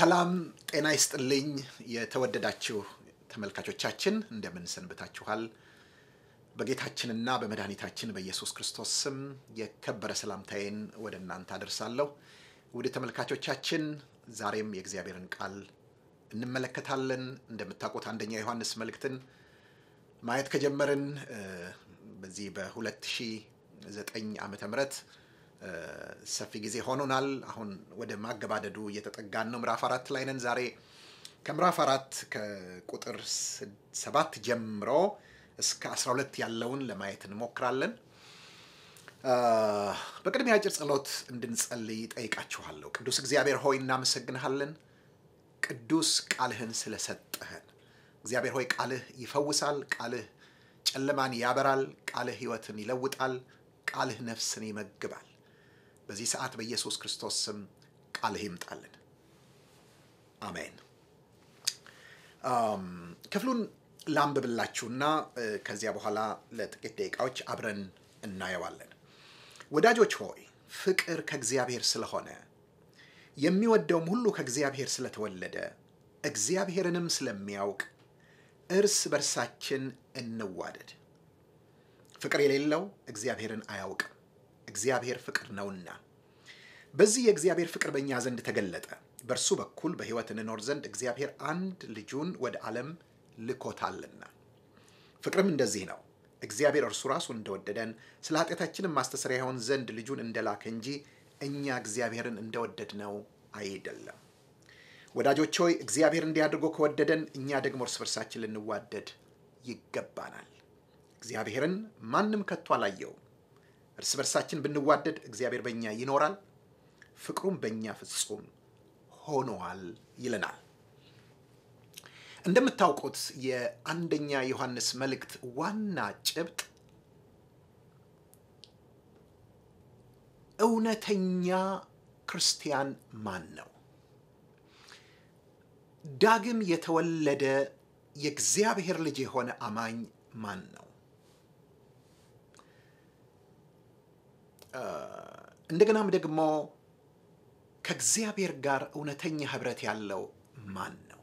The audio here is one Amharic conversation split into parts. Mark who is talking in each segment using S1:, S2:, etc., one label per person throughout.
S1: ሰላም ጤና ይስጥልኝ። የተወደዳችሁ ተመልካቾቻችን እንደምን ሰንብታችኋል? በጌታችንና በመድኃኒታችን በኢየሱስ ክርስቶስ ስም የከበረ ሰላምታዬን ወደ እናንተ አደርሳለሁ። ውድ ተመልካቾቻችን ዛሬም የእግዚአብሔርን ቃል እንመለከታለን። እንደምታውቁት አንደኛ ዮሐንስ መልእክትን ማየት ከጀመርን በዚህ በ2009 ዓመተ ምህረት ሰፊ ጊዜ ሆኖናል። አሁን ወደ ማገባደዱ እየተጠጋን ነው። ምዕራፍ አራት ላይ ነን ዛሬ ከምዕራፍ አራት ከቁጥር ሰባት ጀምሮ እስከ ሁለት ያለውን ለማየት እንሞክራለን። በቅድሚያ አጭር ጸሎት እንድንጸልይ ጠይቃችኋለሁ። ቅዱስ እግዚአብሔር ሆይ እናመሰግንሃለን፣ ቅዱስ ቃልህን ስለሰጠህን። እግዚአብሔር ሆይ ቃልህ ይፈውሳል፣ ቃልህ ጨለማን ያበራል፣ ቃልህ ህይወትን ይለውጣል፣ ቃልህ ነፍስን ይመግባል። በዚህ ሰዓት በኢየሱስ ክርስቶስ ስም ቃልህ ይምጣልን። አሜን። ክፍሉን ላንብብላችሁና ከዚያ በኋላ ለጥቂት ደቂቃዎች አብረን እናየዋለን። ወዳጆች ሆይ ፍቅር ከእግዚአብሔር ስለሆነ የሚወደውም ሁሉ ከእግዚአብሔር ስለተወለደ እግዚአብሔርንም ስለሚያውቅ እርስ በርሳችን እንዋደድ። ፍቅር የሌለው እግዚአብሔርን አያውቅም። እግዚአብሔር ፍቅር ነውና። በዚህ የእግዚአብሔር ፍቅር በእኛ ዘንድ ተገለጠ፣ በእርሱ በኩል በሕይወት እንኖር ዘንድ እግዚአብሔር አንድ ልጁን ወደ ዓለም ልኮታልና። ፍቅርም እንደዚህ ነው፣ እግዚአብሔር እርሱ ራሱ እንደወደደን ስለ ኃጢአታችንም ማስተሰሪያ ይሆን ዘንድ ልጁን እንደላከ እንጂ እኛ እግዚአብሔርን እንደወደድ ነው አይደለም። ወዳጆች ሆይ እግዚአብሔር እንዲያድርጎ ከወደደን እኛ ደግሞ እርስ በርሳችን ልንዋደድ ይገባናል። እግዚአብሔርን ማንም ከቶ አላየውም። እርስ በርሳችን ብንዋደድ እግዚአብሔር በእኛ ይኖራል፣ ፍቅሩም በእኛ ፍጹም ሆነዋል ይለናል። እንደምታውቁት የአንደኛ ዮሐንስ መልእክት ዋና ጭብጥ እውነተኛ ክርስቲያን ማን ነው? ዳግም የተወለደ የእግዚአብሔር ልጅ የሆነ አማኝ ማን ነው? እንደገናም ደግሞ ከእግዚአብሔር ጋር እውነተኛ ህብረት ያለው ማን ነው?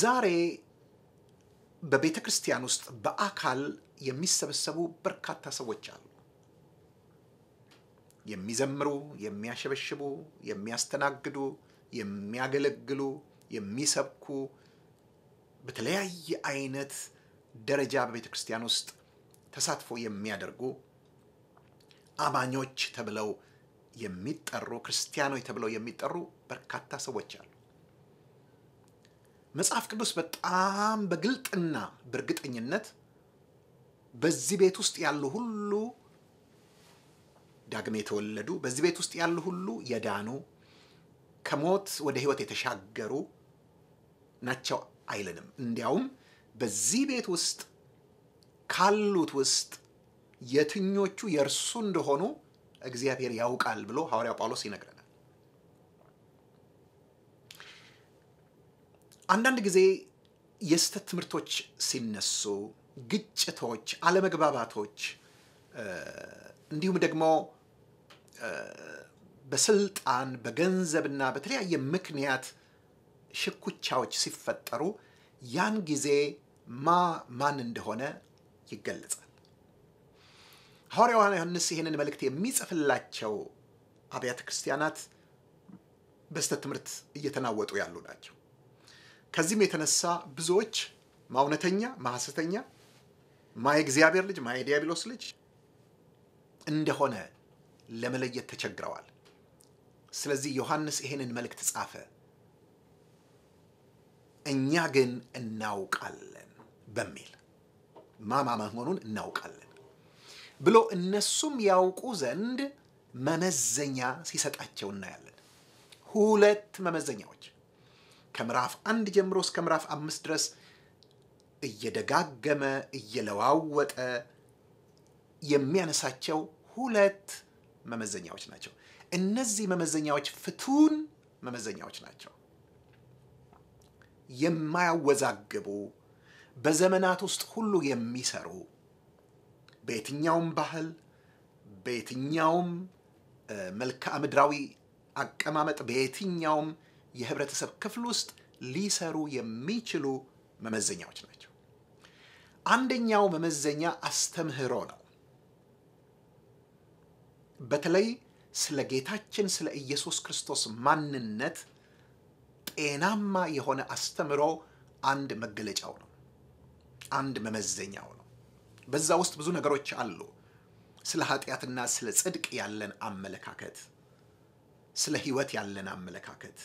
S1: ዛሬ በቤተ ክርስቲያን ውስጥ በአካል የሚሰበሰቡ በርካታ ሰዎች አሉ። የሚዘምሩ፣ የሚያሸበሽቡ፣ የሚያስተናግዱ፣ የሚያገለግሉ፣ የሚሰብኩ በተለያየ አይነት ደረጃ በቤተ ክርስቲያን ውስጥ ተሳትፎ የሚያደርጉ አማኞች ተብለው የሚጠሩ ክርስቲያኖች ተብለው የሚጠሩ በርካታ ሰዎች አሉ። መጽሐፍ ቅዱስ በጣም በግልጥና በእርግጠኝነት በዚህ ቤት ውስጥ ያሉ ሁሉ ዳግም የተወለዱ፣ በዚህ ቤት ውስጥ ያሉ ሁሉ የዳኑ፣ ከሞት ወደ ህይወት የተሻገሩ ናቸው አይልንም። እንዲያውም በዚህ ቤት ውስጥ ካሉት ውስጥ የትኞቹ የእርሱ እንደሆኑ እግዚአብሔር ያውቃል ብሎ ሐዋርያው ጳውሎስ ይነግረናል። አንዳንድ ጊዜ የስህተት ትምህርቶች ሲነሱ፣ ግጭቶች፣ አለመግባባቶች እንዲሁም ደግሞ በስልጣን በገንዘብና በተለያየ ምክንያት ሽኩቻዎች ሲፈጠሩ ያን ጊዜ ማ ማን እንደሆነ ይገለጻል። ሐዋርያው ዮሐንስ ይህንን መልእክት የሚጽፍላቸው አብያተ ክርስቲያናት በስተት ትምህርት እየተናወጡ ያሉ ናቸው። ከዚህም የተነሳ ብዙዎች ማውነተኛ ማሐሰተኛ ማየ እግዚአብሔር ልጅ ማየ ዲያብሎስ ልጅ እንደሆነ ለመለየት ተቸግረዋል። ስለዚህ ዮሐንስ ይህንን መልእክት ጻፈ። እኛ ግን እናውቃለን በሚል ማማ መሆኑን እናውቃለን። ብሎ እነሱም ያውቁ ዘንድ መመዘኛ ሲሰጣቸው እናያለን። ሁለት መመዘኛዎች ከምዕራፍ አንድ ጀምሮ እስከ ምዕራፍ አምስት ድረስ እየደጋገመ እየለዋወጠ የሚያነሳቸው ሁለት መመዘኛዎች ናቸው። እነዚህ መመዘኛዎች ፍቱን መመዘኛዎች ናቸው። የማያወዛግቡ በዘመናት ውስጥ ሁሉ የሚሰሩ በየትኛውም ባህል፣ በየትኛውም መልክዓ ምድራዊ አቀማመጥ፣ በየትኛውም የህብረተሰብ ክፍል ውስጥ ሊሰሩ የሚችሉ መመዘኛዎች ናቸው። አንደኛው መመዘኛ አስተምህሮ ነው። በተለይ ስለ ጌታችን ስለ ኢየሱስ ክርስቶስ ማንነት ጤናማ የሆነ አስተምሮ አንድ መገለጫው ነው፣ አንድ መመዘኛው ነው። በዛ ውስጥ ብዙ ነገሮች አሉ። ስለ ኃጢአትና ስለ ጽድቅ ያለን አመለካከት፣ ስለ ህይወት ያለን አመለካከት፣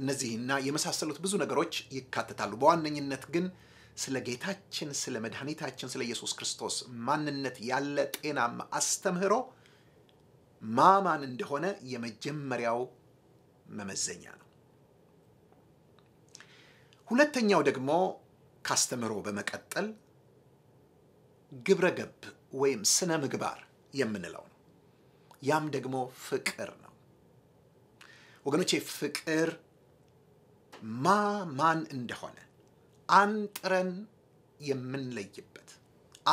S1: እነዚህና የመሳሰሉት ብዙ ነገሮች ይካተታሉ። በዋነኝነት ግን ስለ ጌታችን ስለ መድኃኒታችን ስለ ኢየሱስ ክርስቶስ ማንነት ያለ ጤናማ አስተምህሮ ማማን እንደሆነ የመጀመሪያው መመዘኛ ነው። ሁለተኛው ደግሞ ካስተምህሮ በመቀጠል ግብረ ገብ ወይም ስነ ምግባር የምንለው ነው። ያም ደግሞ ፍቅር ነው። ወገኖቼ ፍቅር ማ ማን እንደሆነ አንጥረን የምንለይበት፣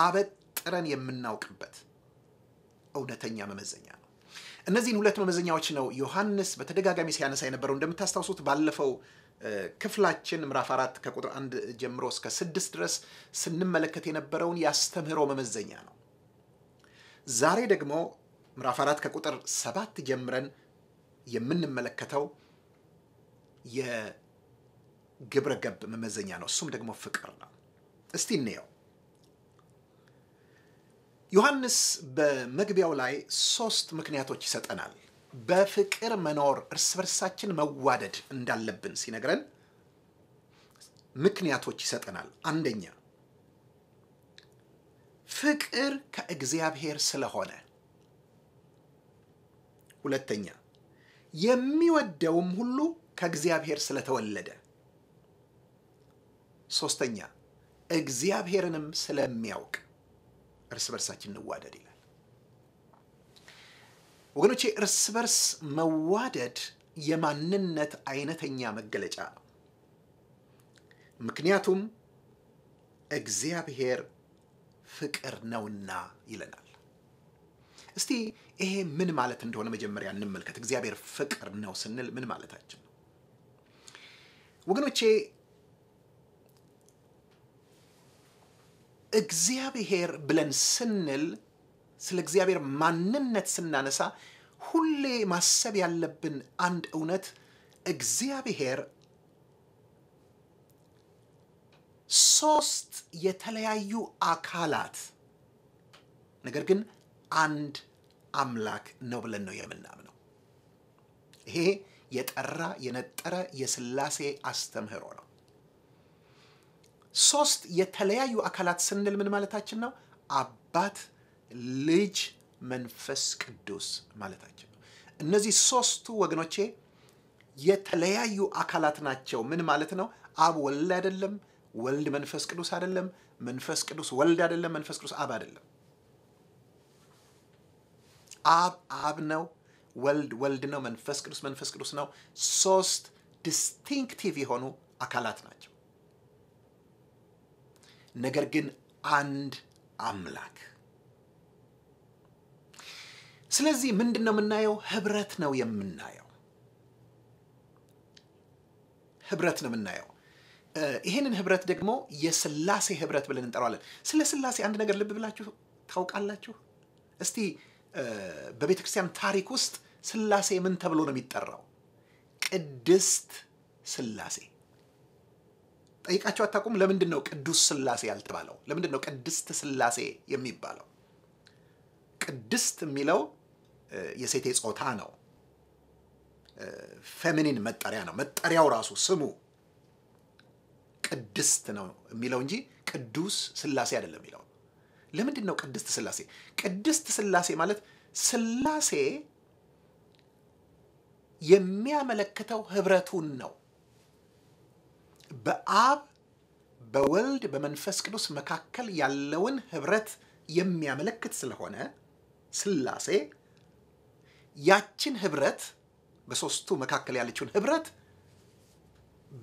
S1: አበጥረን የምናውቅበት እውነተኛ መመዘኛ ነው። እነዚህን ሁለት መመዘኛዎች ነው ዮሐንስ በተደጋጋሚ ሲያነሳ የነበረው። እንደምታስታውሱት ባለፈው ክፍላችን ምዕራፍ አራት ከቁጥር አንድ ጀምሮ እስከ ስድስት ድረስ ስንመለከት የነበረውን የአስተምህሮ መመዘኛ ነው። ዛሬ ደግሞ ምዕራፍ አራት ከቁጥር ሰባት ጀምረን የምንመለከተው የግብረ ገብ መመዘኛ ነው። እሱም ደግሞ ፍቅር ነው። እስቲ እንየው። ዮሐንስ በመግቢያው ላይ ሶስት ምክንያቶች ይሰጠናል በፍቅር መኖር እርስ በርሳችን መዋደድ እንዳለብን ሲነግረን ምክንያቶች ይሰጠናል። አንደኛ ፍቅር ከእግዚአብሔር ስለሆነ፣ ሁለተኛ የሚወደውም ሁሉ ከእግዚአብሔር ስለተወለደ፣ ሶስተኛ እግዚአብሔርንም ስለሚያውቅ እርስ በርሳችን እንዋደድ ይላል። ወገኖቼ እርስ በርስ መዋደድ የማንነት አይነተኛ መገለጫ ነው። ምክንያቱም እግዚአብሔር ፍቅር ነውና ይለናል። እስቲ ይሄ ምን ማለት እንደሆነ መጀመሪያ እንመልከት። እግዚአብሔር ፍቅር ነው ስንል ምን ማለታችን ነው? ወገኖቼ እግዚአብሔር ብለን ስንል ስለ እግዚአብሔር ማንነት ስናነሳ ሁሌ ማሰብ ያለብን አንድ እውነት እግዚአብሔር ሶስት የተለያዩ አካላት ነገር ግን አንድ አምላክ ነው ብለን ነው የምናምነው። ይሄ የጠራ የነጠረ የስላሴ አስተምህሮ ነው። ሶስት የተለያዩ አካላት ስንል ምን ማለታችን ነው? አባት፣ ልጅ፣ መንፈስ ቅዱስ ማለታችን ነው። እነዚህ ሶስቱ ወገኖቼ የተለያዩ አካላት ናቸው። ምን ማለት ነው? አብ ወልድ አይደለም፣ ወልድ መንፈስ ቅዱስ አይደለም፣ መንፈስ ቅዱስ ወልድ አይደለም፣ መንፈስ ቅዱስ አብ አይደለም። አብ አብ ነው፣ ወልድ ወልድ ነው፣ መንፈስ ቅዱስ መንፈስ ቅዱስ ነው። ሶስት ዲስቲንክቲቭ የሆኑ አካላት ናቸው። ነገር ግን አንድ አምላክ ስለዚህ ምንድን ነው የምናየው? ህብረት ነው የምናየው። ህብረት ነው የምናየው። ይህንን ህብረት ደግሞ የስላሴ ህብረት ብለን እንጠራዋለን። ስለ ስላሴ አንድ ነገር ልብ ብላችሁ ታውቃላችሁ? እስቲ በቤተ ክርስቲያን ታሪክ ውስጥ ስላሴ ምን ተብሎ ነው የሚጠራው? ቅድስት ስላሴ ጠይቃቸው አታውቁም? ለምንድን ነው ቅዱስ ስላሴ ያልተባለው? ለምንድን ነው ቅድስት ስላሴ የሚባለው? ቅድስት የሚለው የሴቴ ጾታ ነው። ፌሚኒን መጠሪያ ነው። መጠሪያው ራሱ ስሙ ቅድስት ነው የሚለው እንጂ ቅዱስ ስላሴ አይደለም የሚለው። ለምንድን ነው ቅድስት ስላሴ? ቅድስት ስላሴ ማለት ስላሴ የሚያመለክተው ህብረቱን ነው። በአብ በወልድ በመንፈስ ቅዱስ መካከል ያለውን ህብረት የሚያመለክት ስለሆነ ስላሴ ያችን ህብረት በሶስቱ መካከል ያለችውን ህብረት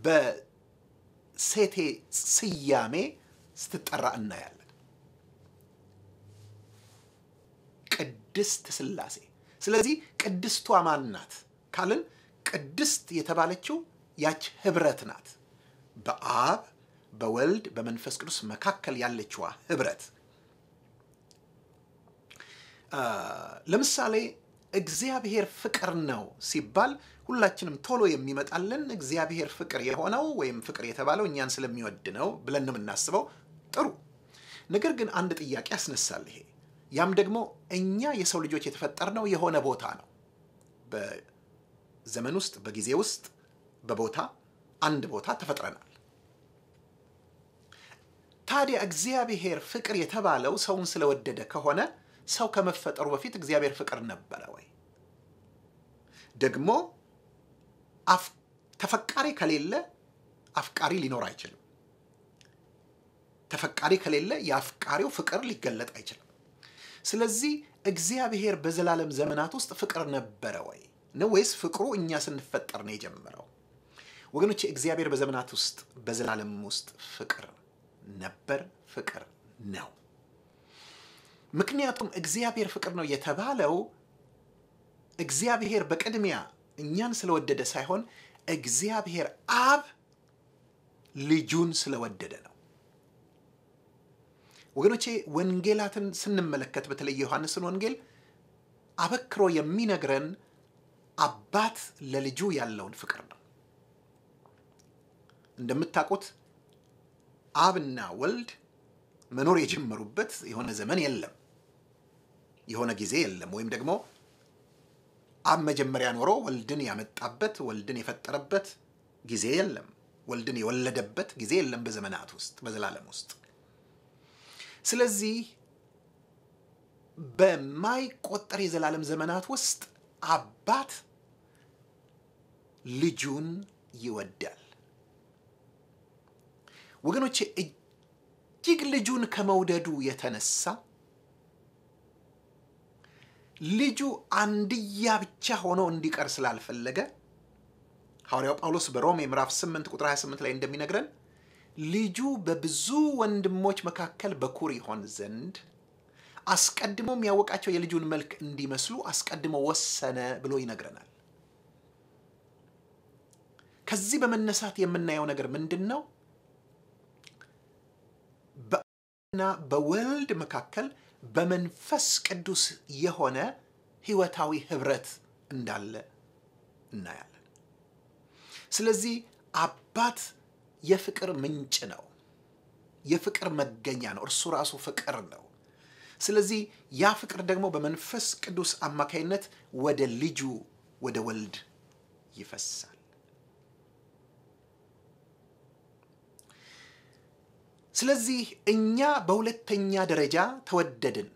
S1: በሴቴ ስያሜ ስትጠራ እናያለን። ቅድስት ስላሴ። ስለዚህ ቅድስቷ ማን ናት ካልን ቅድስት የተባለችው ያች ህብረት ናት። በአብ በወልድ በመንፈስ ቅዱስ መካከል ያለችዋ ህብረት ለምሳሌ እግዚአብሔር ፍቅር ነው ሲባል ሁላችንም ቶሎ የሚመጣልን እግዚአብሔር ፍቅር የሆነው ወይም ፍቅር የተባለው እኛን ስለሚወድ ነው ብለን ነው የምናስበው። ጥሩ ነገር ግን አንድ ጥያቄ ያስነሳል ይሄ። ያም ደግሞ እኛ የሰው ልጆች የተፈጠርነው የሆነ ቦታ ነው። በዘመን ውስጥ፣ በጊዜ ውስጥ፣ በቦታ አንድ ቦታ ተፈጥረናል። ታዲያ እግዚአብሔር ፍቅር የተባለው ሰውን ስለወደደ ከሆነ ሰው ከመፈጠሩ በፊት እግዚአብሔር ፍቅር ነበረ ወይ? ደግሞ ተፈቃሪ ከሌለ አፍቃሪ ሊኖር አይችልም። ተፈቃሪ ከሌለ የአፍቃሪው ፍቅር ሊገለጥ አይችልም። ስለዚህ እግዚአብሔር በዘላለም ዘመናት ውስጥ ፍቅር ነበረ ወይ ነው ወይስ ፍቅሩ እኛ ስንፈጠር ነው የጀመረው? ወገኖች እግዚአብሔር በዘመናት ውስጥ በዘላለም ውስጥ ፍቅር ነበር፣ ፍቅር ነው። ምክንያቱም እግዚአብሔር ፍቅር ነው የተባለው እግዚአብሔር በቅድሚያ እኛን ስለወደደ ሳይሆን እግዚአብሔር አብ ልጁን ስለወደደ ነው። ወገኖቼ ወንጌላትን ስንመለከት በተለይ ዮሐንስን ወንጌል አበክሮ የሚነግረን አባት ለልጁ ያለውን ፍቅር ነው። እንደምታውቁት አብና ወልድ መኖር የጀመሩበት የሆነ ዘመን የለም፣ የሆነ ጊዜ የለም። ወይም ደግሞ አብ መጀመሪያ ኖሮ ወልድን ያመጣበት ወልድን የፈጠረበት ጊዜ የለም። ወልድን የወለደበት ጊዜ የለም በዘመናት ውስጥ በዘላለም ውስጥ። ስለዚህ በማይቆጠር የዘላለም ዘመናት ውስጥ አባት ልጁን ይወዳል። ወገኖቼ እጅግ ልጁን ከመውደዱ የተነሳ ልጁ አንድያ ብቻ ሆኖ እንዲቀር ስላልፈለገ ሐዋርያው ጳውሎስ በሮሜ ምዕራፍ 8 ቁጥር 28 ላይ እንደሚነግረን ልጁ በብዙ ወንድሞች መካከል በኩር ይሆን ዘንድ አስቀድሞ የሚያወቃቸው የልጁን መልክ እንዲመስሉ አስቀድሞ ወሰነ ብሎ ይነግረናል። ከዚህ በመነሳት የምናየው ነገር ምንድን ነው? እና በወልድ መካከል በመንፈስ ቅዱስ የሆነ ህይወታዊ ህብረት እንዳለ እናያለን። ስለዚህ አባት የፍቅር ምንጭ ነው፣ የፍቅር መገኛ ነው። እርሱ ራሱ ፍቅር ነው። ስለዚህ ያ ፍቅር ደግሞ በመንፈስ ቅዱስ አማካይነት ወደ ልጁ ወደ ወልድ ይፈሳል። ስለዚህ እኛ በሁለተኛ ደረጃ ተወደድን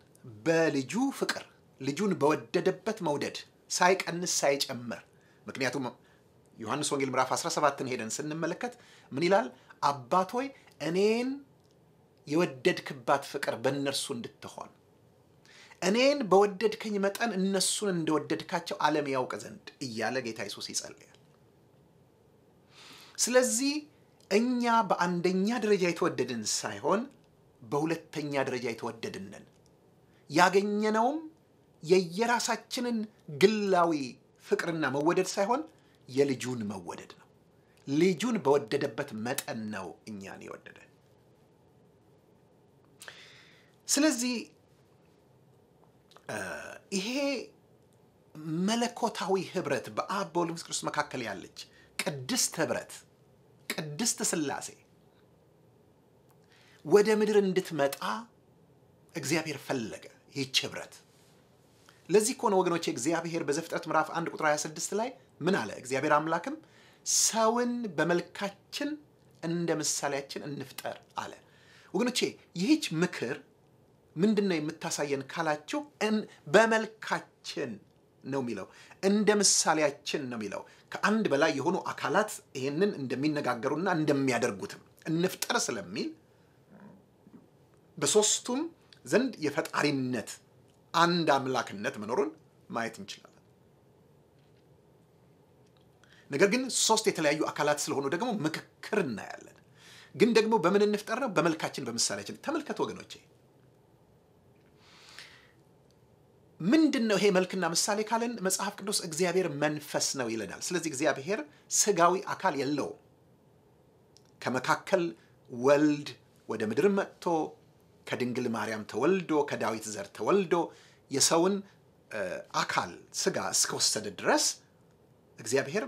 S1: በልጁ ፍቅር፣ ልጁን በወደደበት መውደድ ሳይቀንስ ሳይጨምር። ምክንያቱም ዮሐንስ ወንጌል ምዕራፍ 17ን ሄደን ስንመለከት ምን ይላል? አባት ሆይ እኔን የወደድክባት ፍቅር በእነርሱ እንድትሆን እኔን በወደድከኝ መጠን እነሱን እንደወደድካቸው ዓለም ያውቅ ዘንድ እያለ ጌታ ኢየሱስ ይጸልያል። ስለዚህ እኛ በአንደኛ ደረጃ የተወደድን ሳይሆን በሁለተኛ ደረጃ የተወደድንን ያገኘነውም የየራሳችንን ግላዊ ፍቅርና መወደድ ሳይሆን የልጁን መወደድ ነው። ልጁን በወደደበት መጠን ነው እኛን የወደደ። ስለዚህ ይሄ መለኮታዊ ህብረት በአብ በወልድ በመንፈስ ቅዱስ መካከል ያለች ቅድስት ህብረት ቅድስት ስላሴ ወደ ምድር እንድትመጣ እግዚአብሔር ፈለገ ይህች ህብረት። ለዚህ ከሆነ ወገኖች እግዚአብሔር በዘፍጥረት ምዕራፍ 1 ቁጥር 26 ላይ ምን አለ? እግዚአብሔር አምላክም ሰውን በመልካችን እንደ ምሳሌያችን እንፍጠር አለ። ወገኖቼ ይህች ምክር ምንድን ነው የምታሳየን ካላችሁ፣ በመልካችን ነው የሚለው፣ እንደ ምሳሌያችን ነው የሚለው። ከአንድ በላይ የሆኑ አካላት ይህንን እንደሚነጋገሩና እንደሚያደርጉትም እንፍጠር ስለሚል በሶስቱም ዘንድ የፈጣሪነት አንድ አምላክነት መኖሩን ማየት እንችላለን። ነገር ግን ሶስት የተለያዩ አካላት ስለሆኑ ደግሞ ምክክር እናያለን። ግን ደግሞ በምን እንፍጠር ነው? በመልካችን በምሳሌያችን። ተመልከቱ ወገኖቼ ምንድን ነው ይሄ መልክና ምሳሌ ካለን መጽሐፍ ቅዱስ እግዚአብሔር መንፈስ ነው ይለናል። ስለዚህ እግዚአብሔር ስጋዊ አካል የለውም። ከመካከል ወልድ ወደ ምድር መጥቶ ከድንግል ማርያም ተወልዶ ከዳዊት ዘር ተወልዶ የሰውን አካል ስጋ እስከወሰደ ድረስ እግዚአብሔር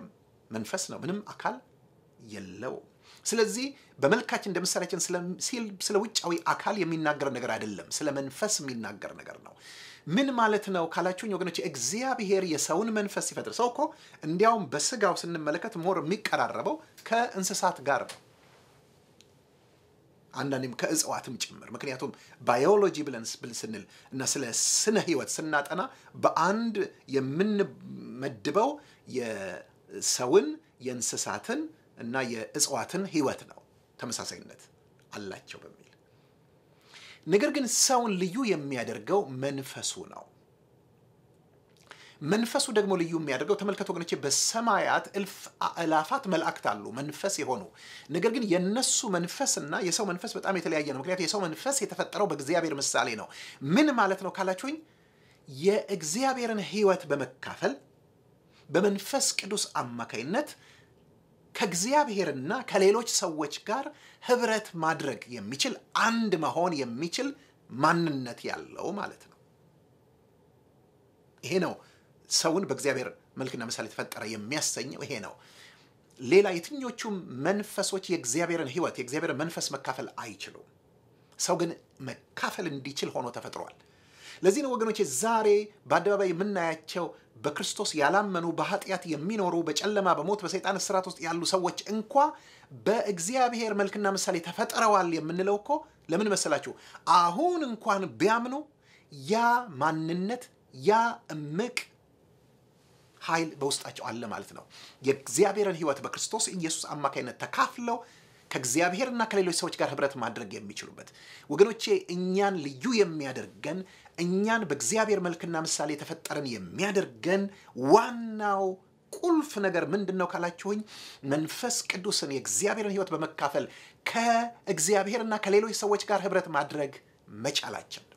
S1: መንፈስ ነው፣ ምንም አካል የለው ስለዚህ በመልካችን እንደ ምሳሌያችን ስለ ውጫዊ አካል የሚናገር ነገር አይደለም፣ ስለ መንፈስ የሚናገር ነገር ነው። ምን ማለት ነው ካላችሁኝ ወገኖች እግዚአብሔር የሰውን መንፈስ ሲፈጥር ሰው እኮ እንዲያውም በስጋው ስንመለከት ሞር የሚቀራረበው ከእንስሳት ጋር ነው አንዳንዴም ከእጽዋትም ጭምር ምክንያቱም ባዮሎጂ ብለን ብል ስንል እና ስለ ስነ ህይወት ስናጠና በአንድ የምንመድበው የሰውን የእንስሳትን እና የእጽዋትን ህይወት ነው ተመሳሳይነት አላቸው በሚል ነገር ግን ሰውን ልዩ የሚያደርገው መንፈሱ ነው። መንፈሱ ደግሞ ልዩ የሚያደርገው ተመልከቱ ወገኖቼ፣ በሰማያት እልፍ አእላፋት መላእክት አሉ መንፈስ የሆኑ ነገር ግን የነሱ መንፈስና የሰው መንፈስ በጣም የተለያየ ነው። ምክንያቱም የሰው መንፈስ የተፈጠረው በእግዚአብሔር ምሳሌ ነው። ምን ማለት ነው ካላችሁኝ፣ የእግዚአብሔርን ሕይወት በመካፈል በመንፈስ ቅዱስ አማካይነት ከእግዚአብሔርና ከሌሎች ሰዎች ጋር ህብረት ማድረግ የሚችል አንድ መሆን የሚችል ማንነት ያለው ማለት ነው። ይሄ ነው ሰውን በእግዚአብሔር መልክና ምሳሌ የተፈጠረ የሚያሰኘው ይሄ ነው። ሌላ የትኞቹም መንፈሶች የእግዚአብሔርን ህይወት የእግዚአብሔር መንፈስ መካፈል አይችሉም። ሰው ግን መካፈል እንዲችል ሆኖ ተፈጥሯል። ለዚህ ነው ወገኖች ዛሬ በአደባባይ የምናያቸው በክርስቶስ ያላመኑ በኃጢአት የሚኖሩ በጨለማ በሞት በሰይጣን እስራት ውስጥ ያሉ ሰዎች እንኳ በእግዚአብሔር መልክና ምሳሌ ተፈጥረዋል የምንለው እኮ ለምን መሰላችሁ? አሁን እንኳን ቢያምኑ ያ ማንነት ያ እምቅ ኃይል በውስጣቸው አለ ማለት ነው። የእግዚአብሔርን ህይወት በክርስቶስ ኢየሱስ አማካኝነት ተካፍለው ከእግዚአብሔርና ከሌሎች ሰዎች ጋር ህብረት ማድረግ የሚችሉበት ወገኖቼ፣ እኛን ልዩ የሚያደርገን እኛን በእግዚአብሔር መልክና ምሳሌ የተፈጠረን የሚያደርገን ዋናው ቁልፍ ነገር ምንድን ነው ካላችሁኝ፣ መንፈስ ቅዱስን የእግዚአብሔርን ሕይወት በመካፈል ከእግዚአብሔርና ከሌሎች ሰዎች ጋር ህብረት ማድረግ መቻላችን ነው።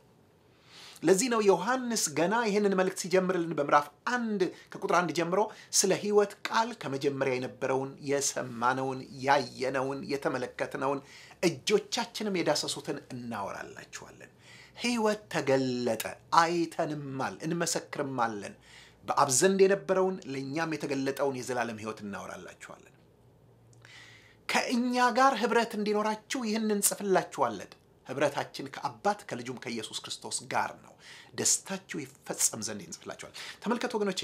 S1: ለዚህ ነው ዮሐንስ ገና ይህንን መልእክት ሲጀምርልን በምዕራፍ አንድ ከቁጥር አንድ ጀምሮ ስለ ሕይወት ቃል ከመጀመሪያ የነበረውን የሰማነውን፣ ያየነውን፣ የተመለከትነውን እጆቻችንም የዳሰሱትን እናወራላችኋለን። ህይወት ተገለጠ፣ አይተንማል፣ እንመሰክርማለን። በአብ ዘንድ የነበረውን ለእኛም የተገለጠውን የዘላለም ህይወት እናወራላችኋለን። ከእኛ ጋር ህብረት እንዲኖራችሁ ይህን እንጽፍላችኋለን። ህብረታችን ከአባት ከልጁም ከኢየሱስ ክርስቶስ ጋር ነው። ደስታችሁ ይፈጸም ዘንድ እንጽፍላችኋል። ተመልከቱ ወገኖቼ፣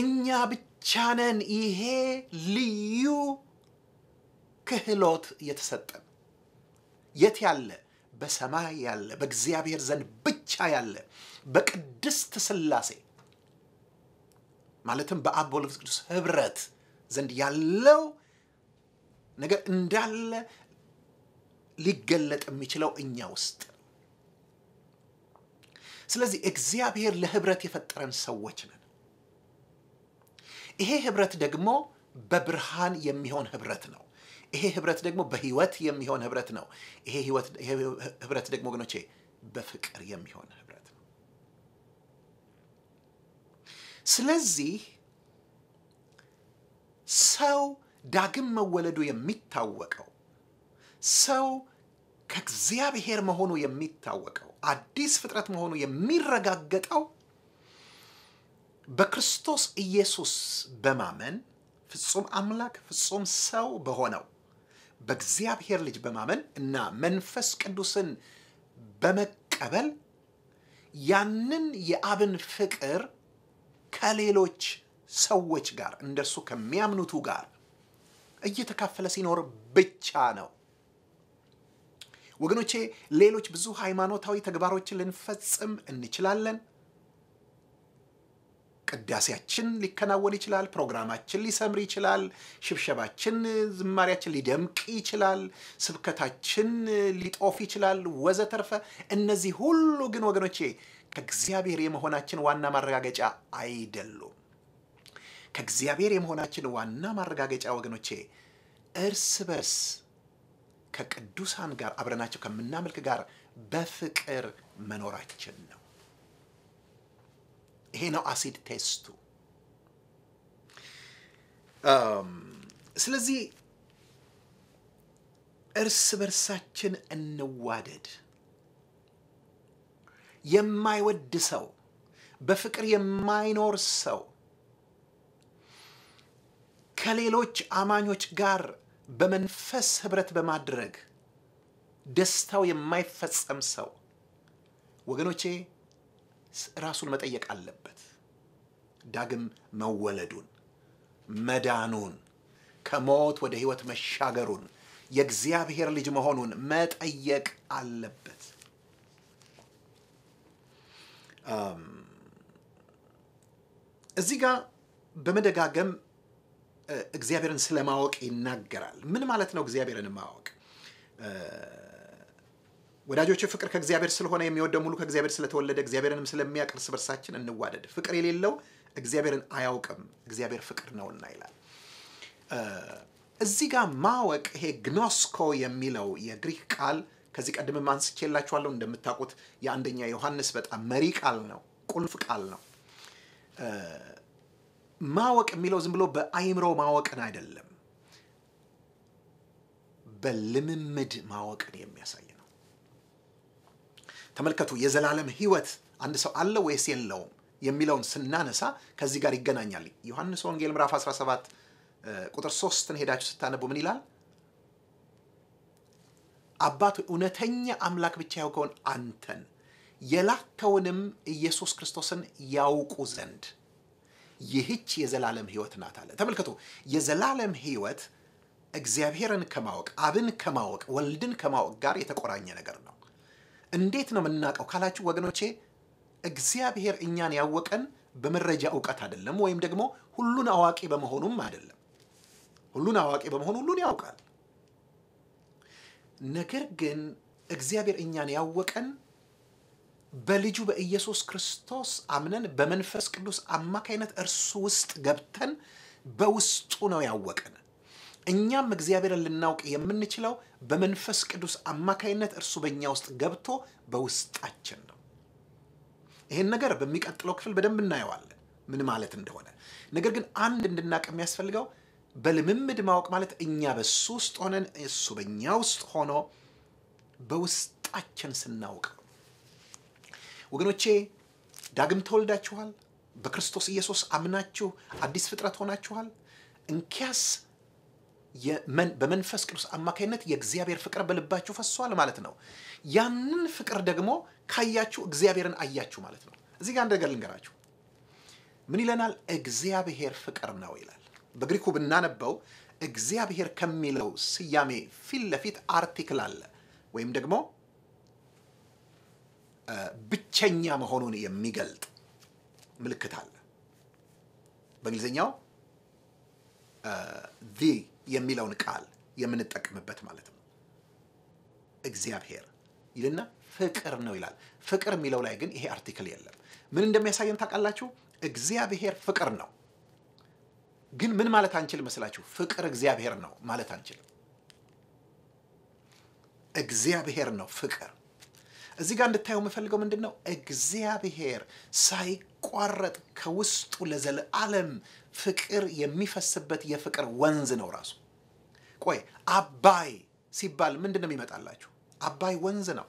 S1: እኛ ብቻ ነን ይሄ ልዩ ክህሎት የተሰጠን የት ያለ በሰማይ ያለ በእግዚአብሔር ዘንድ ብቻ ያለ በቅድስት ስላሴ ማለትም በአብ በወልድ ቅዱስ ህብረት ዘንድ ያለው ነገር እንዳለ ሊገለጥ የሚችለው እኛ ውስጥ ስለዚህ እግዚአብሔር ለህብረት የፈጠረን ሰዎች ነን። ይሄ ህብረት ደግሞ በብርሃን የሚሆን ህብረት ነው። ይሄ ህብረት ደግሞ በህይወት የሚሆን ህብረት ነው። ይሄ ህብረት ደግሞ ወገኖቼ በፍቅር የሚሆን ህብረት ነው። ስለዚህ ሰው ዳግም መወለዱ የሚታወቀው ሰው ከእግዚአብሔር መሆኑ የሚታወቀው አዲስ ፍጥረት መሆኑ የሚረጋገጠው በክርስቶስ ኢየሱስ በማመን ፍጹም አምላክ ፍጹም ሰው በሆነው በእግዚአብሔር ልጅ በማመን እና መንፈስ ቅዱስን በመቀበል ያንን የአብን ፍቅር ከሌሎች ሰዎች ጋር እንደሱ ከሚያምኑቱ ጋር እየተካፈለ ሲኖር ብቻ ነው። ወገኖቼ ሌሎች ብዙ ሃይማኖታዊ ተግባሮችን ልንፈጽም እንችላለን። ቅዳሴያችን ሊከናወን ይችላል። ፕሮግራማችን ሊሰምር ይችላል። ሽብሸባችን፣ ዝማሪያችን ሊደምቅ ይችላል። ስብከታችን ሊጦፍ ይችላል። ወዘተርፈ እነዚህ ሁሉ ግን ወገኖቼ ከእግዚአብሔር የመሆናችን ዋና ማረጋገጫ አይደሉም። ከእግዚአብሔር የመሆናችን ዋና ማረጋገጫ ወገኖቼ እርስ በርስ ከቅዱሳን ጋር አብረናቸው ከምናመልክ ጋር በፍቅር መኖራችን ነው። ይሄ ነው አሲድ ቴስቱ። ስለዚህ እርስ በርሳችን እንዋደድ። የማይወድ ሰው በፍቅር የማይኖር ሰው ከሌሎች አማኞች ጋር በመንፈስ ህብረት በማድረግ ደስታው የማይፈጸም ሰው ወገኖቼ ራሱን መጠየቅ አለበት። ዳግም መወለዱን፣ መዳኑን፣ ከሞት ወደ ህይወት መሻገሩን፣ የእግዚአብሔር ልጅ መሆኑን መጠየቅ አለበት። እዚህ ጋር በመደጋገም እግዚአብሔርን ስለማወቅ ይናገራል። ምን ማለት ነው? እግዚአብሔርን ማወቅ ወዳጆች ፍቅር ከእግዚአብሔር ስለሆነ የሚወደው ሙሉ ከእግዚአብሔር ስለተወለደ እግዚአብሔርንም ስለሚያውቅ እርስ በርሳችን እንዋደድ። ፍቅር የሌለው እግዚአብሔርን አያውቅም፣ እግዚአብሔር ፍቅር ነውና ይላል። እዚህ ጋር ማወቅ ይሄ ግኖስኮ የሚለው የግሪክ ቃል ከዚህ ቀድም አንስቼላችኋለሁ። እንደምታውቁት የአንደኛ ዮሐንስ በጣም መሪ ቃል ነው፣ ቁልፍ ቃል ነው። ማወቅ የሚለው ዝም ብሎ በአይምሮ ማወቅን አይደለም፣ በልምምድ ማወቅን የሚያሳይ ተመልከቱ፣ የዘላለም ህይወት አንድ ሰው አለ ወይስ የለውም የሚለውን ስናነሳ ከዚህ ጋር ይገናኛል። ዮሐንስ ወንጌል ምዕራፍ 17 ቁጥር ሶስትን ሄዳችሁ ስታነቡ ምን ይላል? አባቱ እውነተኛ አምላክ ብቻ ያውከውን አንተን የላከውንም ኢየሱስ ክርስቶስን ያውቁ ዘንድ ይህች የዘላለም ህይወት ናት አለ። ተመልከቱ፣ የዘላለም ህይወት እግዚአብሔርን ከማወቅ አብን ከማወቅ ወልድን ከማወቅ ጋር የተቆራኘ ነገር ነው። እንዴት ነው የምናውቀው ካላችሁ ወገኖቼ እግዚአብሔር እኛን ያወቀን በመረጃ እውቀት አይደለም፣ ወይም ደግሞ ሁሉን አዋቂ በመሆኑም አይደለም። ሁሉን አዋቂ በመሆኑ ሁሉን ያውቃል። ነገር ግን እግዚአብሔር እኛን ያወቀን በልጁ በኢየሱስ ክርስቶስ አምነን በመንፈስ ቅዱስ አማካይነት እርሱ ውስጥ ገብተን በውስጡ ነው ያወቀን። እኛም እግዚአብሔርን ልናውቅ የምንችለው በመንፈስ ቅዱስ አማካይነት እርሱ በእኛ ውስጥ ገብቶ በውስጣችን ነው። ይህን ነገር በሚቀጥለው ክፍል በደንብ እናየዋለን ምን ማለት እንደሆነ። ነገር ግን አንድ እንድናቅ የሚያስፈልገው በልምምድ ማወቅ ማለት እኛ በሱ ውስጥ ሆነን እሱ በእኛ ውስጥ ሆኖ በውስጣችን ስናውቅ ወገኖቼ ዳግም ተወልዳችኋል። በክርስቶስ ኢየሱስ አምናችሁ አዲስ ፍጥረት ሆናችኋል። እንኪያስ በመንፈስ ቅዱስ አማካኝነት የእግዚአብሔር ፍቅር በልባችሁ ፈሷል ማለት ነው። ያንን ፍቅር ደግሞ ካያችሁ እግዚአብሔርን አያችሁ ማለት ነው። እዚህ ጋር አንድ ነገር ልንገራችሁ። ምን ይለናል? እግዚአብሔር ፍቅር ነው ይላል። በግሪኩ ብናነበው እግዚአብሔር ከሚለው ስያሜ ፊት ለፊት አርቲክል አለ ወይም ደግሞ ብቸኛ መሆኑን የሚገልጥ ምልክት አለ። በእንግሊዝኛው የሚለውን ቃል የምንጠቀምበት ማለት ነው። እግዚአብሔር ይልና ፍቅር ነው ይላል። ፍቅር የሚለው ላይ ግን ይሄ አርቲክል የለም። ምን እንደሚያሳየን ታውቃላችሁ? እግዚአብሔር ፍቅር ነው። ግን ምን ማለት አንችል መስላችሁ? ፍቅር እግዚአብሔር ነው ማለት አንችልም። እግዚአብሔር ነው ፍቅር። እዚህ ጋር እንድታየው የምፈልገው ምንድን ነው? እግዚአብሔር ሳይቋረጥ ከውስጡ ለዘለዓለም ፍቅር የሚፈስበት የፍቅር ወንዝ ነው ራሱ። ቆይ አባይ ሲባል ምንድን ነው የሚመጣላችሁ? አባይ ወንዝ ነው።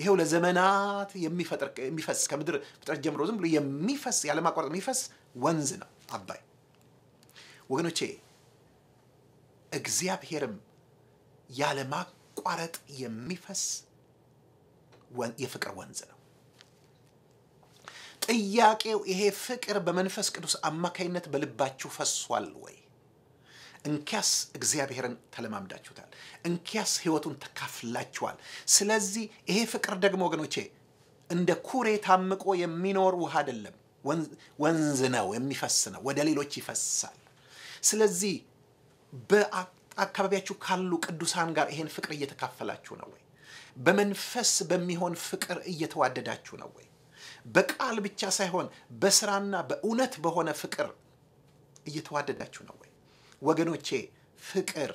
S1: ይሄው ለዘመናት የሚፈስ ከምድር ፍጥረት ጀምሮ ዝም ብሎ የሚፈስ ያለማቋረጥ የሚፈስ ወንዝ ነው አባይ። ወገኖቼ እግዚአብሔርም ያለማቋረጥ የሚፈስ የፍቅር ወንዝ ነው። ጥያቄው ይሄ ፍቅር በመንፈስ ቅዱስ አማካይነት በልባችሁ ፈሷል ወይ? እንኪያስ እግዚአብሔርን ተለማምዳችሁታል። እንኪያስ ህይወቱን ተካፍላችኋል። ስለዚህ ይሄ ፍቅር ደግሞ ወገኖቼ እንደ ኩሬ ታምቆ የሚኖር ውሃ አይደለም፣ ወንዝ ነው፣ የሚፈስ ነው፣ ወደ ሌሎች ይፈሳል። ስለዚህ በአካባቢያችሁ ካሉ ቅዱሳን ጋር ይሄን ፍቅር እየተካፈላችሁ ነው ወይ? በመንፈስ በሚሆን ፍቅር እየተዋደዳችሁ ነው ወይ? በቃል ብቻ ሳይሆን በስራና በእውነት በሆነ ፍቅር እየተዋደዳችሁ ነው ወይ? ወገኖቼ ፍቅር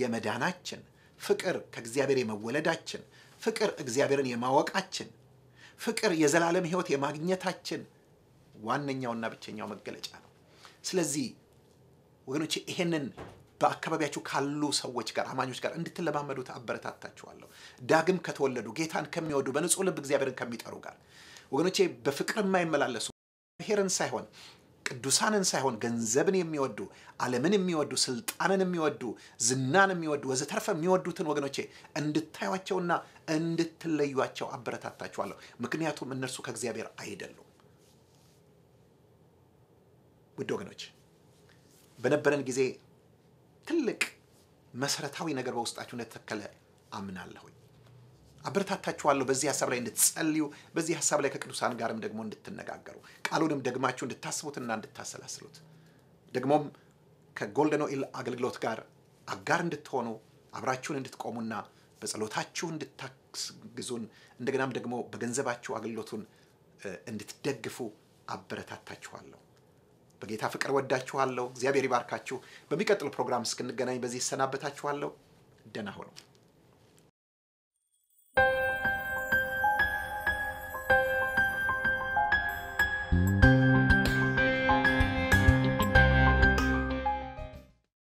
S1: የመዳናችን ፍቅር ከእግዚአብሔር የመወለዳችን ፍቅር እግዚአብሔርን የማወቃችን ፍቅር የዘላለም ህይወት የማግኘታችን ዋነኛውና ብቸኛው መገለጫ ነው። ስለዚህ ወገኖች ይሄንን በአካባቢያችሁ ካሉ ሰዎች ጋር አማኞች ጋር እንድትለማመዱት አበረታታችኋለሁ። ዳግም ከተወለዱ ጌታን ከሚወዱ በንጹህ ልብ እግዚአብሔርን ከሚጠሩ ጋር ወገኖቼ በፍቅር የማይመላለሱ ብሔርን ሳይሆን ቅዱሳንን ሳይሆን ገንዘብን የሚወዱ ዓለምን የሚወዱ ስልጣንን የሚወዱ ዝናን የሚወዱ ወዘተርፈ የሚወዱትን ወገኖቼ እንድታዩቸውና እንድትለዩቸው አበረታታችኋለሁ። ምክንያቱም እነርሱ ከእግዚአብሔር አይደሉም። ውድ ወገኖች በነበረን ጊዜ ትልቅ መሰረታዊ ነገር በውስጣችሁ እንደተተከለ አምናለሁኝ። አበረታታችኋለሁ በዚህ ሀሳብ ላይ እንድትጸልዩ፣ በዚህ ሀሳብ ላይ ከቅዱሳን ጋርም ደግሞ እንድትነጋገሩ፣ ቃሉንም ደግማችሁ እንድታስቡትና እንድታሰላስሉት፣ ደግሞም ከጎልደን ኦይል አገልግሎት ጋር አጋር እንድትሆኑ አብራችሁን እንድትቆሙና በጸሎታችሁ እንድታግዙን፣ እንደገናም ደግሞ በገንዘባችሁ አገልግሎቱን እንድትደግፉ አበረታታችኋለሁ። በጌታ ፍቅር ወዳችኋለሁ። እግዚአብሔር ይባርካችሁ። በሚቀጥለው ፕሮግራም እስክንገናኝ በዚህ ይሰናበታችኋለሁ። ደህና ሁኑ።